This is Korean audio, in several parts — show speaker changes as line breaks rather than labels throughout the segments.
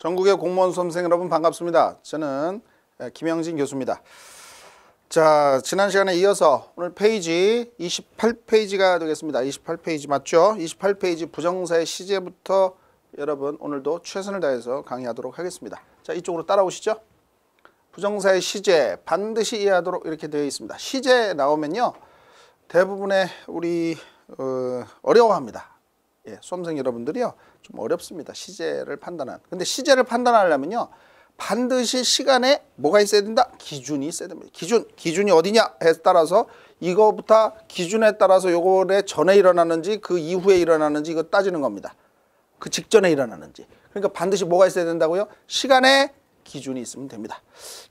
전국의 공무원 선생 여러분 반갑습니다. 저는 예, 김영진 교수입니다. 자, 지난 시간에 이어서 오늘 페이지 28페이지가 되겠습니다. 28페이지 맞죠? 28페이지 부정사의 시제부터 여러분 오늘도 최선을 다해서 강의하도록 하겠습니다. 자, 이쪽으로 따라오시죠. 부정사의 시제 반드시 이해하도록 이렇게 되어 있습니다. 시제 나오면요. 대부분의 우리 어, 어려워합니다. 예, 수험생 여러분들이요 좀 어렵습니다 시제를 판단한 근데 시제를 판단하려면요 반드시 시간에 뭐가 있어야 된다 기준이 있어야 됩니다 기준 기준이 어디냐에 따라서 이거부터 기준에 따라서 요거에 전에 일어나는지 그 이후에 일어나는지 이거 따지는 겁니다 그 직전에 일어나는지 그러니까 반드시 뭐가 있어야 된다고요 시간에 기준이 있으면 됩니다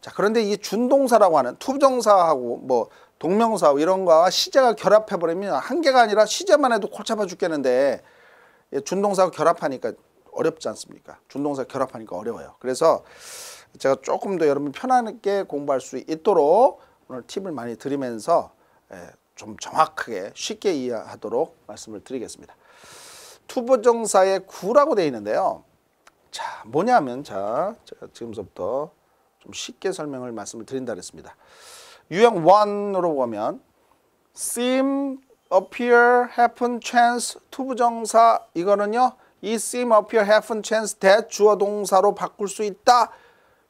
자 그런데 이 준동사라고 하는 투정사하고 뭐 동명사 이런 거와 시제가 결합해버리면 한계가 아니라 시제만 해도 콜 잡아 죽겠는데 예, 준동사하고 결합하니까 어렵지 않습니까? 준동사 결합하니까 어려워요. 그래서 제가 조금 더 여러분 편안하게 공부할 수 있도록 오늘 팁을 많이 드리면서 예, 좀 정확하게 쉽게 이해하도록 말씀을 드리겠습니다. 투부정사의 구라고 되어 있는데요. 자, 뭐냐면 자, 제가 지금서부터 좀 쉽게 설명을 말씀을 드린다 그랬습니다. 유형 1으로 보면 seem appear, happen, chance, to 부정사 이거는요. 이 seem, appear, happen, chance, that 주어 동사로 바꿀 수 있다.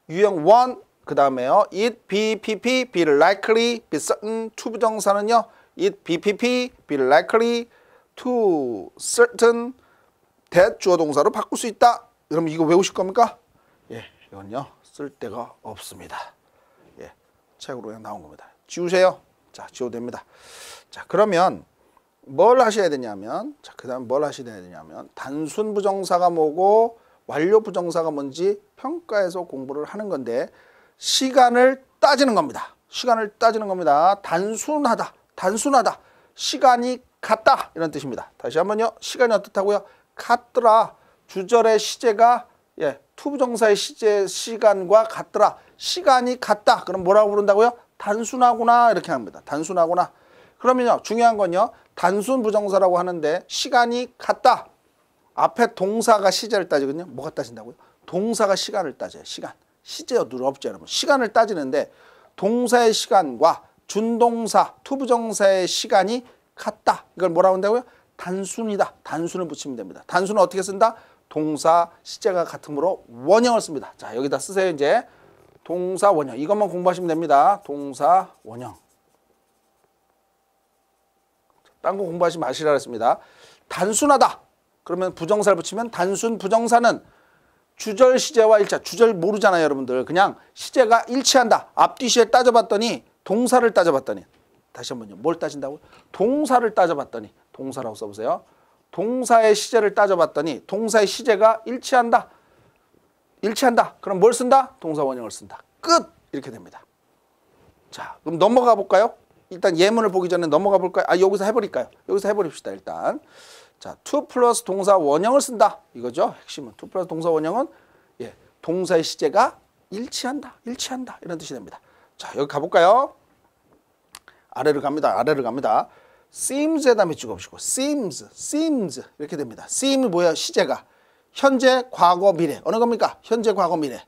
유형 1, 그 다음에요. it, be, pp, be likely, be certain, to 부정사는요. it, be, pp, be likely, to, certain, that 주어 동사로 바꿀 수 있다. 그럼 이거 외우실 겁니까? 예, 이건요. 쓸 데가 없습니다. 예, 책으로 그냥 나온 겁니다. 지우세요. 자, 지워됩니다. 자, 그러면 뭘 하셔야 되냐면 자, 그다음 뭘 하셔야 되냐면 단순 부정사가 뭐고 완료 부정사가 뭔지 평가해서 공부를 하는 건데 시간을 따지는 겁니다. 시간을 따지는 겁니다. 단순하다. 단순하다. 시간이 같다. 이런 뜻입니다. 다시 한번요. 시간이 어떻다고요? 같더라. 주절의 시제가 예, 투부정사의 시제 시간과 같더라. 시간이 같다. 그럼 뭐라고 부른다고요? 단순하구나 이렇게 합니다. 단순하구나. 그러면요 중요한 건요 단순 부정사라고 하는데 시간이 같다. 앞에 동사가 시제를 따지거든요. 뭐가 따진다고요? 동사가 시간을 따져요. 시간. 시제요 누 없죠 여러분. 시간을 따지는데 동사의 시간과 준동사 투부정사의 시간이 같다. 이걸 뭐라고 한다고요? 단순이다. 단순을 붙이면 됩니다. 단순은 어떻게 쓴다? 동사 시제가 같으므로 원형을 씁니다. 자 여기다 쓰세요 이제. 동사 원형 이것만 공부하시면 됩니다. 동사 원형 딴거 공부하지 마시라 그습니다 단순하다. 그러면 부정사를 붙이면 단순 부정사는 주절 시제와 일치 주절 모르잖아요 여러분들 그냥 시제가 일치한다 앞뒤 시제 따져봤더니 동사를 따져봤더니 다시 한번요 뭘 따진다고 동사를 따져봤더니 동사라고 써보세요 동사의 시제를 따져봤더니 동사의 시제가 일치한다 일치한다. 그럼 뭘 쓴다? 동사 원형을 쓴다. 끝! 이렇게 됩니다. 자, 그럼 넘어가 볼까요? 일단 예문을 보기 전에 넘어가 볼까요? 아, 여기서 해버릴까요? 여기서 해버립시다, 일단. 자, t 플러스 동사 원형을 쓴다. 이거죠. 핵심은. t 플러스 동사 원형은 예, 동사의 시제가 일치한다. 일치한다. 이런 뜻이 됩니다. 자, 여기 가볼까요? 아래로 갑니다. 아래로 갑니다. seems에다 밑줄 곱시고 seems, seems 이렇게 됩니다. seem이 뭐야? 시제가. 현재, 과거, 미래. 어느 겁니까? 현재, 과거, 미래.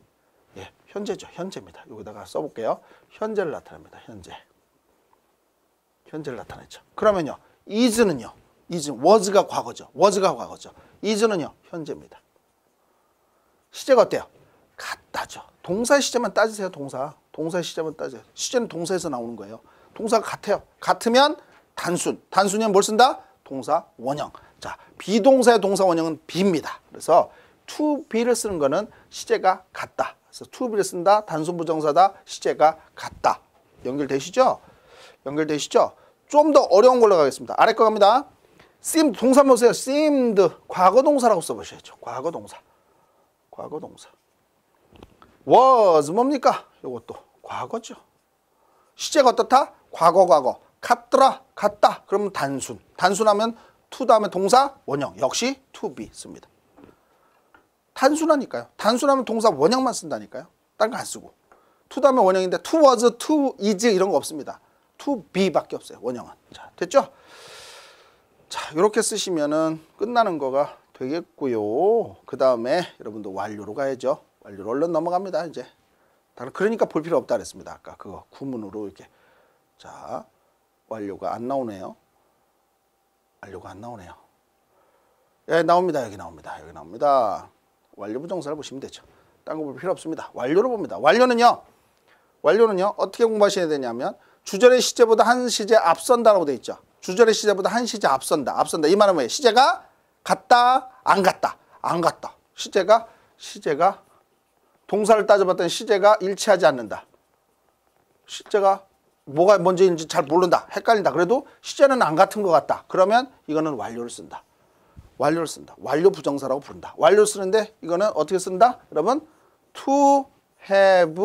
예, 현재죠. 현재입니다. 여기다가 써볼게요. 현재를 나타냅니다. 현재. 현재를 나타내죠. 그러면요. is는요. is, was가 과거죠. was가 과거죠. is는요. 현재입니다. 시제가 어때요? 같다죠. 동사 시제만 따지세요. 동사. 동사 시제만 따지세요. 시제는 동사에서 나오는 거예요. 동사가 같아요. 같으면 단순. 단순이면 뭘 쓴다? 동사 원형. 자, 비동사의 동사 원형은 비입니다 그래서 to be를 쓰는 거는 시제가 같다. 그래서 to be를 쓴다. 단순 부정사다. 시제가 같다. 연결되시죠? 연결되시죠? 좀 더 어려운 걸로 가겠습니다. 아래 거 갑니다. seemed 동사 보세요. seemed 과거 동사라고 써 보셔야죠. 과거 동사. 과거 동사. was 뭡니까? 요것도 과거죠. 시제가 어떻다? 과거 과거. 같더라. 같다. 그러면 단순. 단순하면 to 다음에 동사 원형 역시 to be 씁니다. 단순하니까요. 단순하면 동사 원형만 쓴다니까요. 딴 거 안 쓰고. to 다음에 원형인데 to was, to is 이런 거 없습니다. to be밖에 없어요. 원형은. 자, 됐죠? 자, 이렇게 쓰시면은 끝나는 거가 되겠고요. 그 다음에 여러분도 완료로 가야죠. 완료로 얼른 넘어갑니다. 이제. 그러니까 볼 필요 없다 그랬습니다. 아까 그거 구문으로 이렇게. 자, 완료가 안 나오네요. 완료가 안 나오네요. 예, 나옵니다. 여기 나옵니다. 여기 나옵니다. 완료 부정사를 보시면 되죠. 딴거볼 필요 없습니다. 완료를 봅니다. 완료는요. 완료는요. 어떻게 공부하셔야 되냐면 주절의 시제보다 한 시제 앞선다라고 돼 있죠. 주절의 시제보다 한 시제 앞선다. 앞선다. 이 말은 뭐예요? 시제가 같다, 안 같다. 안 같다. 시제가 시제가 동사를 따져봤더 시제가 일치하지 않는다. 시제가 뭐가 뭔지잘 모른다. 헷갈린다. 그래도 시제는 안 같은 것 같다. 그러면 이거는 완료를 쓴다. 완료를 쓴다. 완료 부정사라고 부른다. 완료 쓰는데 이거는 어떻게 쓴다? 여러분 to have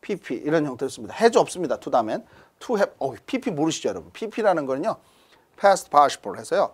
pp 이런 형태로 씁니다. 해주 없습니다. to 다음엔 to have 어, pp 모르시죠 여러분. pp라는 거는요. past participle 해서요.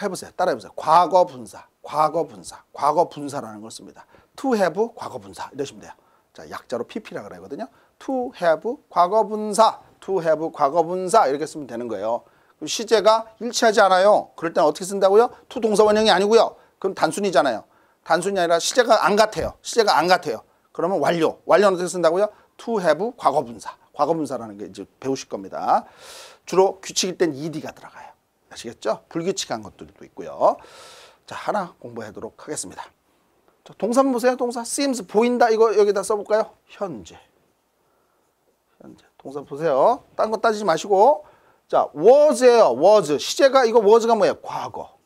해보세요. 따라해보세요. 과거 분사, 과거 분사, 과거 분사라는 걸 씁니다. to have 과거 분사 이러시면 돼요. 자 약자로 pp라 고 그러거든요. to have 과거 분사 to have 과거분사 이렇게 쓰면 되는 거예요. 그럼 시제가 일치하지 않아요. 그럴 땐 어떻게 쓴다고요? to 동사원형이 아니고요. 그럼 단순이잖아요. 단순이 아니라 시제가 안 같아요. 시제가 안 같아요. 그러면 완료. 완료는 어떻게 쓴다고요? to have 과거분사. 과거분사라는 게 이제 배우실 겁니다. 주로 규칙일 땐 ed가 들어가요. 아시겠죠? 불규칙한 것들도 있고요. 자, 하나 공부하도록 하겠습니다. 자, 동사 보세요. 동사 seems 보인다. 이거 여기다 써볼까요? 현재. 현재. 동사 보세요. 딴 거 따지지 마시고 자, was예요. was. 시제가 이거 was가 뭐예요? 과거.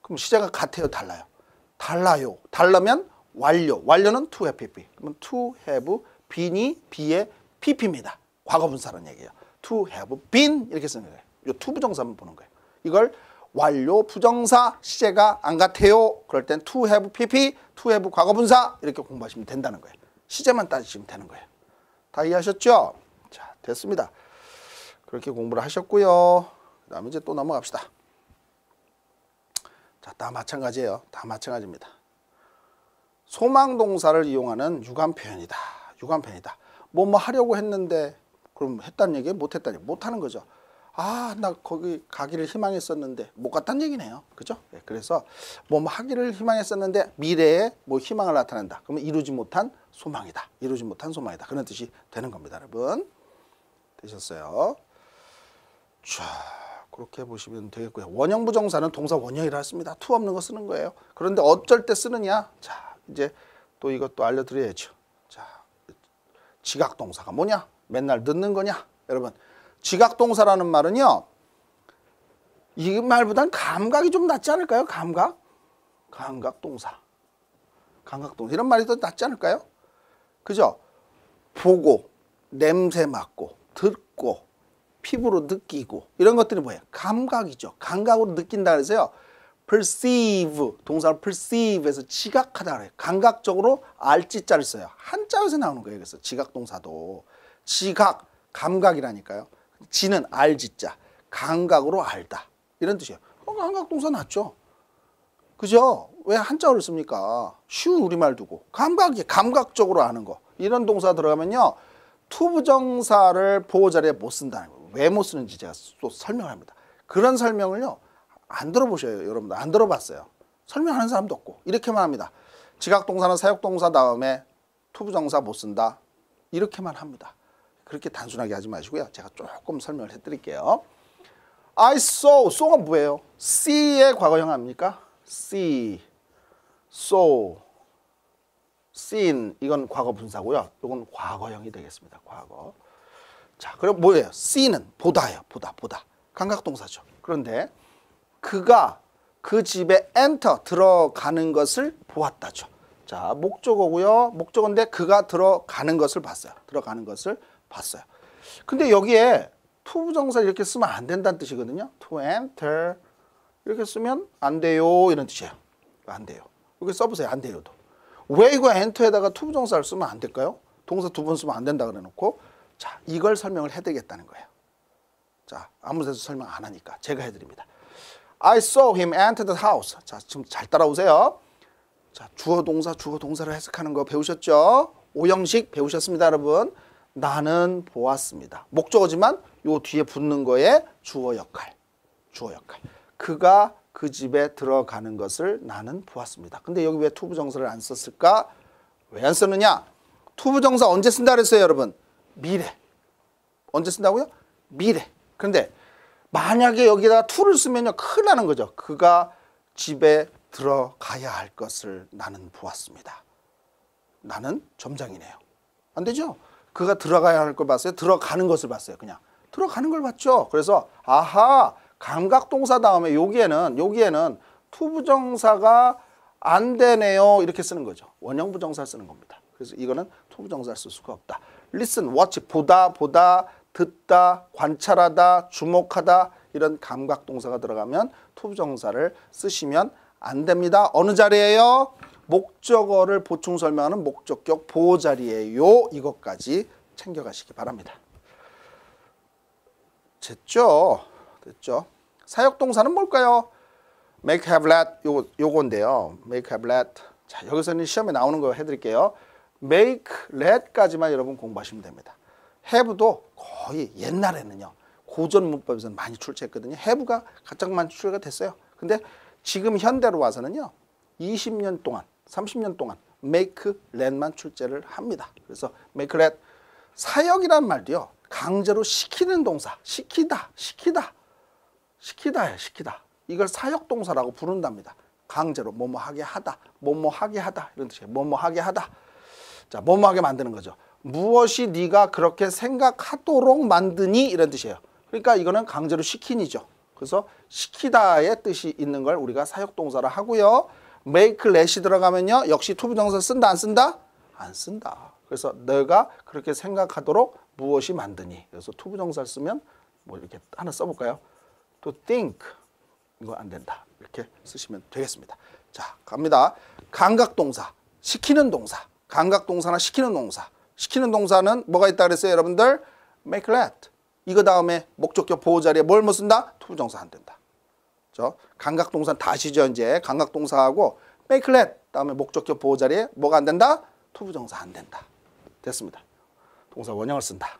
그럼 시제가 같아요, 달라요? 달라요. 달라면 완료. 완료는 to have be. 그러면 to have been이 be의 pp입니다. 과거 분사라는 얘기예요. to have been 이렇게 쓰는 거예요. 이 to 부정사 한번 보는 거예요. 이걸 완료 부정사 시제가 안 같아요. 그럴 땐 to have pp, to have 과거 분사 이렇게 공부하시면 된다는 거예요. 시제만 따지시면 되는 거예요. 다 이해하셨죠? 자, 됐습니다. 그렇게 공부를 하셨고요. 그 다음에 이제 또 넘어갑시다. 자, 다 마찬가지예요. 다 마찬가지입니다. 소망동사를 이용하는 유관 표현이다. 유관 표현이다. 뭐 뭐 하려고 했는데 그럼 했다는 얘기 못했다는 못하는 거죠. 아, 나 거기 가기를 희망했었는데 못 갔다는 얘기네요. 그죠? 네, 그래서 뭐, 뭐 하기를 희망했었는데 미래에 뭐 희망을 나타낸다. 그러면 이루지 못한 소망이다. 이루지 못한 소망이다. 그런 뜻이 되는 겁니다, 여러분. 되셨어요? 자, 그렇게 보시면 되겠고요. 원형 부정사는 동사 원형이라 했습니다. 투 없는 거 쓰는 거예요. 그런데 어쩔 때 쓰느냐? 자, 이제 또 이것도 알려드려야죠. 자, 지각 동사가 뭐냐? 맨날 늦는 거냐? 여러분 지각동사라는 말은요. 이 말보단 감각이 좀 낫지 않을까요? 감각? 감각동사. 감각동사. 이런 말이 더 낫지 않을까요? 그죠? 보고, 냄새 맡고, 듣고, 피부로 느끼고 이런 것들이 뭐예요? 감각이죠. 감각으로 느낀다 그래서요. perceive 동사를 perceive에서 지각하다 그래요. 감각적으로 알지자를 써요. 한자에서 나오는 거예요. 그래서 지각 동사도 지각 감각이라니까요. 지는 알지자 감각으로 알다 이런 뜻이에요. 어, 감각 동사 났죠. 그죠? 왜 한자어를 씁니까? 쉬운 우리말 두고 감각이 감각적으로 아는 거 이런 동사 들어가면요 투부정사를 보호자리에 못 쓴다는 거예요. 왜 못 쓰는지 제가 또 설명합니다. 그런 설명을요 안 들어보셔요 여러분들 안 들어봤어요. 설명하는 사람도 없고 이렇게만 합니다. 지각동사는 사역동사 다음에 투부정사 못 쓴다 이렇게만 합니다. 그렇게 단순하게 하지 마시고요. 제가 조금 설명을 해드릴게요. I saw. saw가 뭐예요? see의 과거형 아닙니까? see, saw, seen. 이건 과거 분사고요. 이건 과거형이 되겠습니다. 과거. 자, 그럼 뭐예요? see는 보다예요. 보다, 보다. 감각동사죠. 그런데 그가 그 집에 e n 들어가는 것을 보았다죠. 자, 목적어고요. 목적어인데 그가 들어가는 것을 봤어요. 들어가는 것을 봤어요. 근데 여기에 to 부정사 이렇게 쓰면 안 된다는 뜻이거든요. to enter 이렇게 쓰면 안 돼요 이런 뜻이에요. 안 돼요. 이렇 써보세요. 안 돼요도. 왜 이거 e n 에다가 to 부정사를 쓰면 안 될까요? 동사 두 번 쓰면 안 된다 그래놓고 자 이걸 설명을 해드리겠다는 거예요. 자 아무 데서 설명 안 하니까 제가 해드립니다. I saw him enter the house. 자 지금 잘 따라오세요. 자 주어 동사 주어 동사를 해석하는 거 배우셨죠? 오형식 배우셨습니다 여러분. 나는 보았습니다. 목적어지만 요 뒤에 붙는 거에 주어 역할. 주어 역할. 그가 그 집에 들어가는 것을 나는 보았습니다. 근데 여기 왜 투부정사를 안 썼을까? 왜 안 썼느냐? 투부정사 언제 쓴다 그랬어요, 여러분? 미래. 언제 쓴다고요? 미래. 근데 만약에 여기다 투를 쓰면요, 큰일 나는 거죠. 그가 집에 들어가야 할 것을 나는 보았습니다. 나는 점장이네요. 안 되죠? 그가 들어가야 할 걸 봤어요? 들어가는 것을 봤어요. 그냥 들어가는 걸 봤죠. 그래서 아하 감각동사 다음에 여기에는 여기에는 투부정사가 안 되네요 이렇게 쓰는 거죠. 원형 부정사 쓰는 겁니다. 그래서 이거는 투부정사 쓸 수가 없다. listen, watch, 보다, 보다, 듣다, 관찰하다, 주목하다 이런 감각 동사가 들어가면 투부정사를 쓰시면 안 됩니다. 어느 자리에요? 목적어를 보충 설명하는 목적격 보호 자리에요. 이것까지 챙겨가시기 바랍니다. 됐죠? 됐죠? 사역 동사는 뭘까요? make have let 요 요건데요. make have let. 자, 여기서는 시험에 나오는 거해 드릴게요. make let까지만 여러분 공부하시면 됩니다. have도 거의 옛날에는요. 고전 문법에서는 많이 출제했거든요. have가 가장 많이 출제가 됐어요. 근데 지금 현대로 와서는요. 20년 동안 30년 동안 메이크렛만 출제를 합니다. 그래서 메이크렛 사역이란 말도요. 강제로 시키는 동사 시키다 시키다 시키다 시키다 이걸 사역 동사라고 부른답니다. 강제로 뭐뭐 하게 하다 뭐뭐 하게 하다 이런 뜻이에요. 뭐뭐 하게 하다 자 뭐뭐 하게 만드는 거죠. 무엇이 네가 그렇게 생각하도록 만드니 이런 뜻이에요. 그러니까 이거는 강제로 시키니죠. 그래서 시키다의 뜻이 있는 걸 우리가 사역동사라 하고요. make l e t 들어가면요. 역시 to 부정사 쓴다 안 쓴다? 안 쓴다. 그래서 내가 그렇게 생각하도록 무엇이 만드니? 그래서 to 부정사 쓰면 뭐 이렇게 하나 써볼까요? to think 이거 안 된다. 이렇게 쓰시면 되겠습니다. 자 갑니다. 감각동사 시키는 동사 감각동사나 시키는 동사 시키는 동사는 뭐가 있다 그랬어요 여러분들? make let 이거 다음에 목적격 보호 자리에 뭘 못 쓴다? 투부정사 안 된다. 그 감각동사 다시전제 감각동사하고 베클렛 다음에 목적격 보호자리에 뭐가 안 된다? 투부정사 안 된다. 됐습니다. 동사 원형을 쓴다.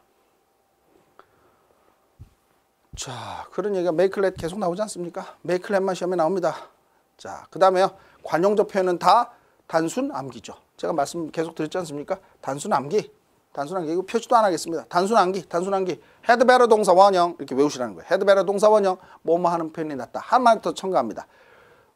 자 그런 얘기가 메이클렛 계속 나오지 않습니까? 메이클렛만 시험에 나옵니다. 자그 다음에요. 관용적 표현은 다 단순 암기죠. 제가 말씀 계속 드렸지 않습니까? 단순 암기. 단순 한게 이거 표시도 안 하겠습니다. 단순 한게 단순 한게 헤드베러 동사 원형 이렇게 외우시라는 거예요. 헤드베러 동사 원형 뭐뭐 하는 표현이 낫다. 하나 더 첨가합니다.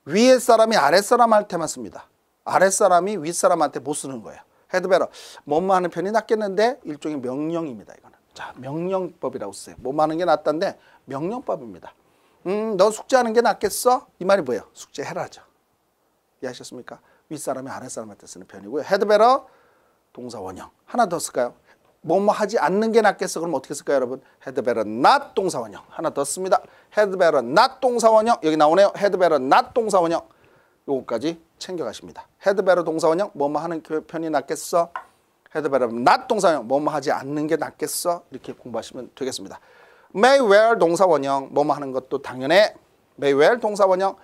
위에 사람이 아래사람한테만 씁니다. 아랫 사람이 윗 사람한테 못 쓰는 거예요. 헤드베러 뭐뭐 하는 표현이 낫겠는데 일종의 명령입니다. 이거는 자 명령법이라고 쓰세요. 뭐뭐 하는 게 낫다인데 명령법입니다. 음, 너 숙제하는 게 낫겠어? 이 말이 뭐예요? 숙제해라죠. 이해하셨습니까? 윗사람이 아랫사람한테 쓰는 표현이고요. 헤드베러 동사 원형. 하나 더 쓸까요? 뭐 뭐 하지 않는 게 낫겠어. 그럼 어떻게 쓸까요, 여러분? had better not 동사 원형. 하나 더 씁니다. had better not 동사 원형. 여기 나오네요. had better not 동사 원형. 요거까지 챙겨 가십니다. had better 동사 원형. 뭐 뭐 하는 그 편이 낫겠어. had better not 동사 원형. 뭐 뭐 하지 않는 게 낫겠어. 이렇게 공부하시면 되겠습니다. may well 동사 원형. 뭐 뭐 하는 것도 당연해. may well 동사 원형.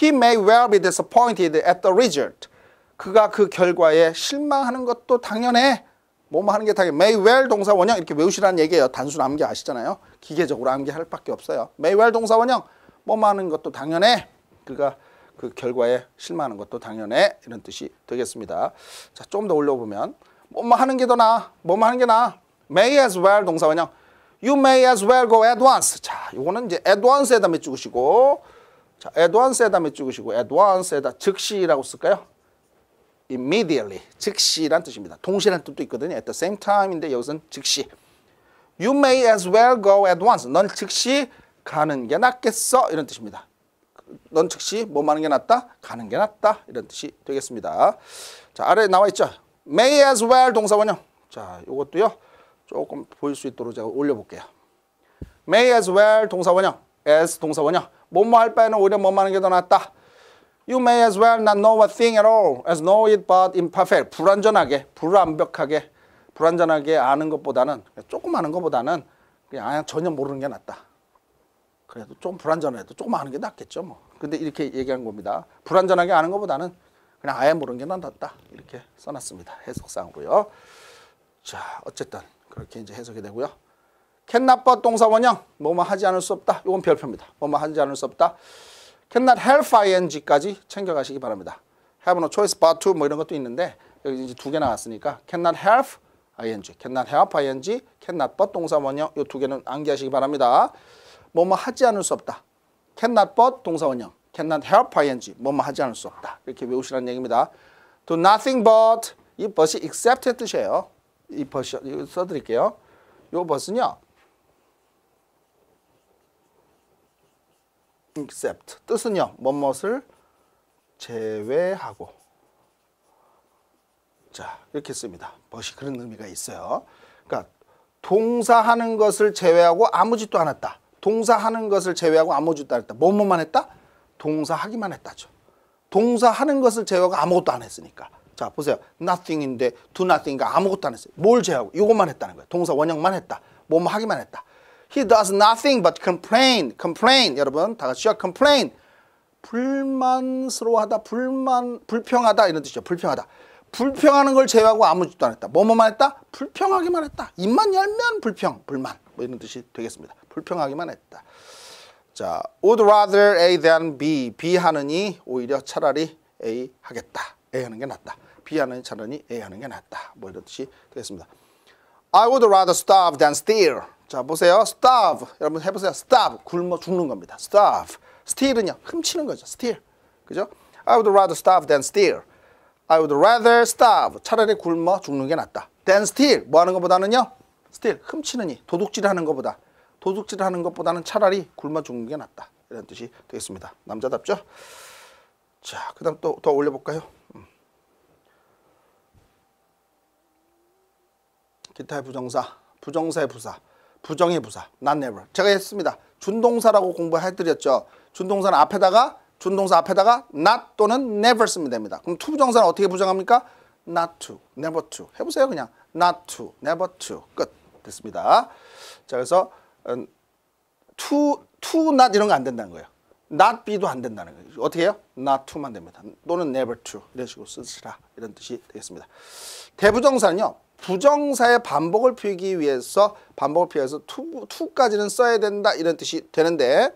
He may well be disappointed at the result. 그가 그 결과에 실망하는 것도 당연해. 뭐 뭐 하는 게 당연해. may well 동사 원형 이렇게 외우시라는 얘기예요. 단순 암기 아시잖아요. 기계적으로 암기할 밖에 없어요. may well 동사 원형 뭐 뭐 하는 것도 당연해. 그가 그 결과에 실망하는 것도 당연해. 이런 뜻이 되겠습니다. 자, 좀 더 올려보면 뭐 뭐 하는 게 더 나아. 뭐뭐 하는 게 나아. may as well 동사 원형 you may as well go at once. 자, 요거는 이제 at once에다 밑 찍으시고 자, at once에다 밑 찍으시고 at once에다 즉시라고 쓸까요? immediately 즉시란 뜻입니다. 동시란 뜻도 있거든요. at the same time인데 여기서는 즉시 You may as well go at once. 넌 즉시 가는 게 낫겠어 이런 뜻입니다. 넌 즉시 뭐 하는 게 낫다? 가는 게 낫다 이런 뜻이 되겠습니다. 자 아래 나와 있죠. May as well 동사 원형. 자 이것도요 조금 보일 수 있도록 제가 올려볼게요. May as well 동사 원형. as 동사 원형. 뭐뭐 할 바에는 오히려 뭐 하는 게 더 낫다. You may as well not know a thing at all as know it but imperfect. 불완전하게, 불완벽하게, 불완전하게 아는 것보다는 조금 아는 것보다는 그냥 아예 전혀 모르는 게 낫다. 그래도 좀 불완전해도 조금 아는 게 낫겠죠 뭐. 근데 이렇게 얘기한 겁니다. 불완전하게 아는 것보다는 그냥 아예 모르는 게 낫다. 이렇게 써놨습니다. 해석상으로요. 자, 어쨌든 그렇게 이제 해석이 되고요. 캔나빠 동사 원형 뭐 뭐 하지 않을 수 없다. 이건 별표입니다. 뭐뭐 하지 않을 수 없다. cannot help ing까지 챙겨가시기 바랍니다. have no choice but to 뭐 이런 것도 있는데 여기 이제 두 개 나왔으니까 cannot help ing, cannot help ing, cannot but 동사 원형 이두 개는 암기하시기 바랍니다. 뭐 뭐 하지 않을 수 없다. cannot but 동사 원형, cannot help ing, 뭐 뭐 하지 않을 수 없다. 이렇게 외우시라는 얘기입니다. do nothing but 이 but이 except의 뜻이에요. 이 but 써드릴게요. 이 but은요. except 뜻은요. 뭐뭇을 제외하고 자 이렇게 씁니다. 벗이 그런 의미가 있어요. 그러니까 동사하는 것을 제외하고 아무 짓도 안 했다. 동사하는 것을 제외하고 아무 짓도 안 했다. 뭐뭐만 했다? 동사하기만 했다죠. 동사하는 것을 제외하고 아무것도 안 했으니까. 자 보세요. nothing인데 do n o t h i n g 아무것도 안 했어요. 뭘 제외하고? 이것만 했다는 거예요. 동사 원형만 했다. 뭐뭐 하기만 했다. He does nothing but complain. complain. 여러분 다 같이요. complain. 불만스러워하다, 불만, 불평하다 이런 뜻이죠. 불평하다. 불평하는 걸 제외하고 아무 짓도 안 했다. 뭐뭐만 했다? 불평하기만 했다. 입만 열면 불평, 불만 뭐 이런 뜻이 되겠습니다. 불평하기만 했다. 자, would rather A than B. B 하느니 오히려 차라리 A 하겠다. A 하는 게 낫다. B 하느니 차라리 A 하는 게 낫다. 뭐 이런 뜻이 되겠습니다. I would rather starve than steal. 자 보세요. s t a r 여러분 해보세요. s t a r 굶어 죽는 겁니다. s t a r steal은요. 훔치는 거죠. steal. 그죠? I would rather starve than steal. I would rather s t a r 차라리 굶어 죽는 게 낫다. than steal. 뭐 하는 것보다는요. steal. 훔치느니. 도둑질 하는 것보다. 도둑질 하는 것보다는 차라리 굶어 죽는 게 낫다. 이런 뜻이 되겠습니다. 남자답죠? 자, 그 다음 또 더 올려볼까요? 음. 기타의 부정사. 부정사의 부사. 부정의 부사 not never 제가 했습니다. 준동사라고 공부해드렸죠. 준동사는 앞에다가 준동사 앞에다가 not 또는 never 쓰면 됩니다. 그럼 to 부정사는 어떻게 부정합니까? not to, never to 해보세요 그냥 not to, never to 끝 됐습니다. 자 그래서 음, to, to not 이런 거 안 된다는 거예요. not be도 안 된다는 거예요. 어떻게 해요? not to만 됩니다. 또는 never to 이런 식으로 쓰시라 이런 뜻이 되겠습니다. 대부정사는요. 부정사의 반복을 피우기 위해서 반복을 피해서 투까지는 써야 된다 이런 뜻이 되는데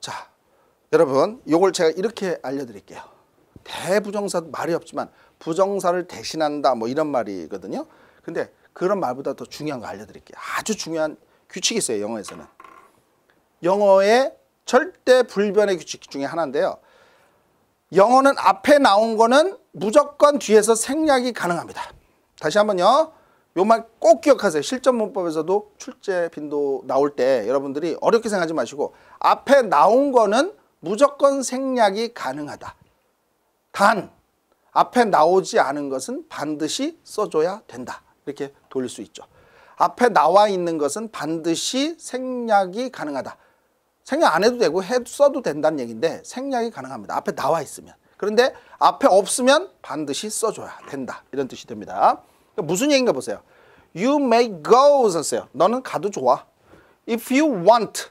자 여러분 이걸 제가 이렇게 알려드릴게요. 대부정사도 말이 없지만 부정사를 대신한다 뭐 이런 말이거든요. 근데 그런 말보다 더 중요한 거 알려드릴게요. 아주 중요한 규칙이 있어요. 영어에서는. 영어의 절대 불변의 규칙 중에 하나인데요. 영어는 앞에 나온 거는 무조건 뒤에서 생략이 가능합니다. 다시 한번요. 요 말 꼭 기억하세요. 실전 문법에서도 출제 빈도 나올 때 여러분들이 어렵게 생각하지 마시고 앞에 나온 거는 무조건 생략이 가능하다. 단 앞에 나오지 않은 것은 반드시 써줘야 된다. 이렇게 돌릴 수 있죠. 앞에 나와 있는 것은 반드시 생략이 가능하다. 생략 안 해도 되고 해도 써도 된다는 얘기인데 생략이 가능합니다. 앞에 나와 있으면. 그런데 앞에 없으면 반드시 써줘야 된다. 이런 뜻이 됩니다. 그러니까 무슨 얘기인가 보세요. You may go 썼어요. 너는 가도 좋아. If you want,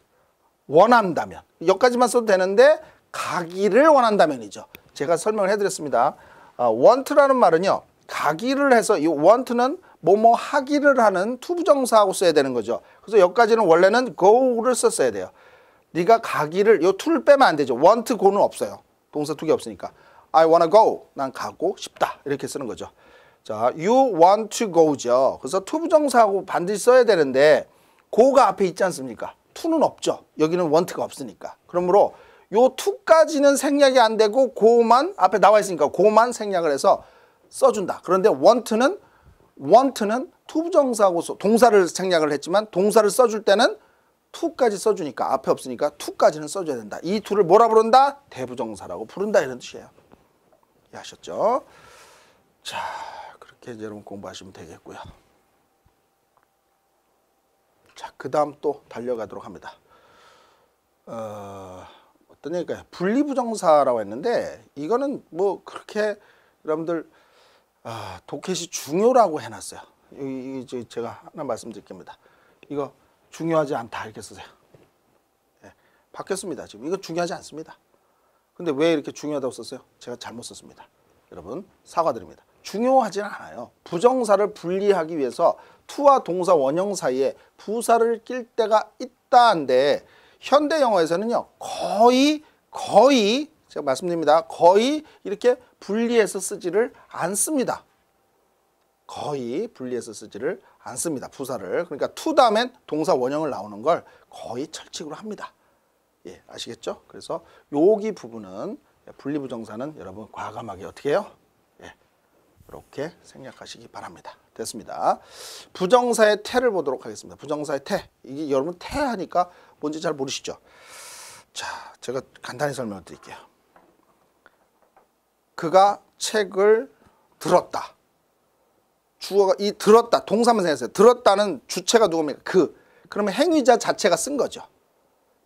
원한다면. 여기까지만 써도 되는데 가기를 원한다면이죠. 제가 설명을 해드렸습니다. 어, want라는 말은요. 가기를 해서 이 want는 뭐뭐 하기를 하는 투부정사하고 써야 되는 거죠. 그래서 여기까지는 원래는 go를 썼어야 돼요. 네가 가기를 요 t o 빼면 안 되죠. want, go는 없어요. 동사 두 개 없으니까. I wanna go. 난 가고 싶다. 이렇게 쓰는 거죠. 자, you want to go죠. 그래서 to 부정사하고 반드시 써야 되는데 go가 앞에 있지 않습니까? to는 없죠. 여기는 want가 없으니까. 그러므로 요 to까지는 생략이 안 되고 go만 앞에 나와 있으니까 go만 생략을 해서 써준다. 그런데 want는 want는 to 부정사하고 동사를 생략을 했지만 동사를 써줄 때는 to까지 써주니까 앞에 없으니까 to까지는 써줘야 된다. 이 to를 뭐라 부른다? 대부정사라고 부른다 이런 뜻이에요. 이해하셨죠? 자. 이렇게 이제 여러분 공부하시면 되겠고요. 자, 그 다음 또 달려가도록 합니다. 어, 어떤 얘기일요 분리부정사라고 했는데 이거는 뭐 그렇게 여러분들 아, 독해시 중요라고 해놨어요. 이, 이, 제가 하나 말씀드립니다. 이거 중요하지 않다 이렇게 쓰세요. 예, 바뀌었습니다. 지금 이거 중요하지 않습니다. 근데 왜 이렇게 중요하다고 썼어요? 제가 잘못 썼습니다. 여러분 사과드립니다. 중요하진 않아요. 부정사를 분리하기 위해서 투와 동사 원형 사이에 부사를 낄 때가 있다 한데 현대 영어에서는요. 거의 거의 제가 말씀드립니다. 거의 이렇게 분리해서 쓰지를 않습니다. 거의 분리해서 쓰지를 않습니다. 부사를. 그러니까 투 다음엔 동사 원형을 나오는 걸 거의 철칙으로 합니다. 예, 아시겠죠? 그래서 여기 부분은 분리부정사는 여러분 과감하게 어떻게 해요? 이렇게 생략하시기 바랍니다. 됐습니다. 부정사의 태를 보도록 하겠습니다. 부정사의 태. 이게 여러분 태 하니까 뭔지 잘 모르시죠? 자, 제가 간단히 설명을 드릴게요. 그가 책을 들었다. 주어가 이 들었다 동사만 생각했어요. 들었다는 주체가 누굽니까? 그. 그러면 행위자 자체가 쓴 거죠.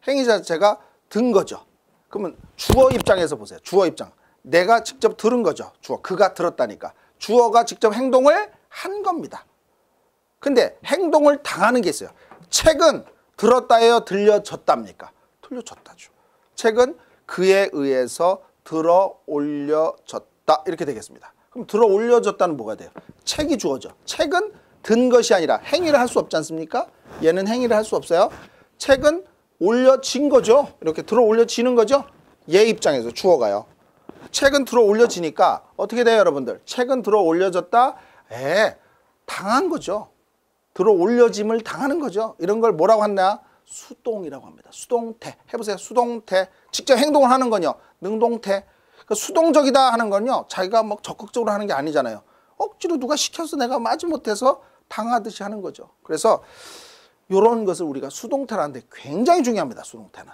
행위자 자체가 든 거죠. 그러면 주어 입장에서 보세요. 주어 입장. 내가 직접 들은 거죠. 주어. 그가 들었다니까. 주어가 직접 행동을 한 겁니다. 근데 행동을 당하는 게 있어요. 책은 들었다예요? 들려졌답니까? 들려졌다죠. 책은 그에 의해서 들어 올려졌다. 이렇게 되겠습니다. 그럼 들어 올려졌다는 뭐가 돼요? 책이 주어져. 책은 든 것이 아니라 행위를 할 수 없지 않습니까? 얘는 행위를 할 수 없어요. 책은 올려진 거죠. 이렇게 들어 올려지는 거죠. 얘 입장에서 주어가요. 최근 들어 올려지니까 어떻게 돼요 여러분들 최근 들어 올려졌다 에 예, 당한 거죠 들어 올려짐을 당하는 거죠 이런 걸 뭐라고 하냐 수동이라고 합니다 수동태 해보세요 수동태 직접 행동을 하는 거요 능동태 그러니까 수동적이다 하는 건요 자기가 막 뭐 적극적으로 하는 게 아니잖아요 억지로 누가 시켜서 내가 마지못해서 당하듯이 하는 거죠 그래서 이런 것을 우리가 수동태라는데 굉장히 중요합니다 수동태는